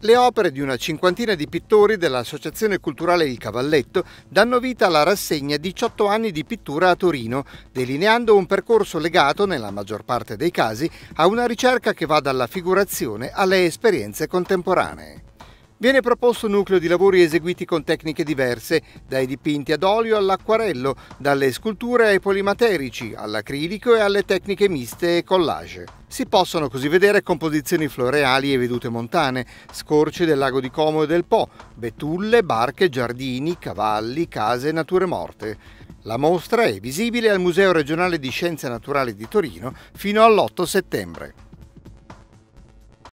Le opere di una cinquantina di pittori dell'Associazione Culturale Il Cavalletto danno vita alla rassegna 18 anni di pittura a Torino, delineando un percorso legato, nella maggior parte dei casi, a una ricerca che va dalla figurazione alle esperienze contemporanee. Viene proposto un nucleo di lavori eseguiti con tecniche diverse, dai dipinti ad olio all'acquarello, dalle sculture ai polimaterici, all'acrilico e alle tecniche miste e collage. Si possono così vedere composizioni floreali e vedute montane, scorci del lago di Como e del Po, betulle, barche, giardini, cavalli, case e nature morte. La mostra è visibile al Museo regionale di Scienze Naturali di Torino fino all'8 settembre.